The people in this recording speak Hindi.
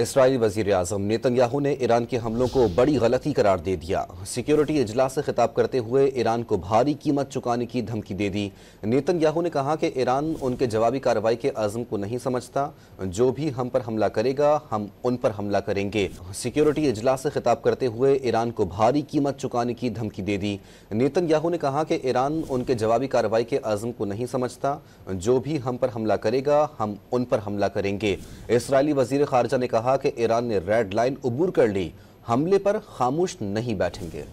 इसराइली वजीर अजम नेतन्याहू ने ईरान के हमलों को बड़ी गलती करार दे दिया सिक्योरिटी इजलास से खिताब करते हुए ईरान को भारी कीमत चुकाने की धमकी दे दी नेतन्याहू ने कहा कि ईरान उनके जवाबी कार्रवाई के अज़म को नहीं समझता जो भी हम पर हमला करेगा हम उन पर हमला करेंगे सिक्योरिटी इजलास से खिताब करते हुए ईरान को भारी कीमत चुकाने की धमकी दे दी नेतन्याहू ने कहा कि ईरान उनके जवाबी कार्रवाई के अज़म को नहीं समझता जो भी हम पर हमला करेगा हम उन पर हमला करेंगे इसराइली वजीर खारजा ने कहा कहा कि ईरान ने रेड लाइन अबूर कर ली हमले पर खामोश नहीं बैठेंगे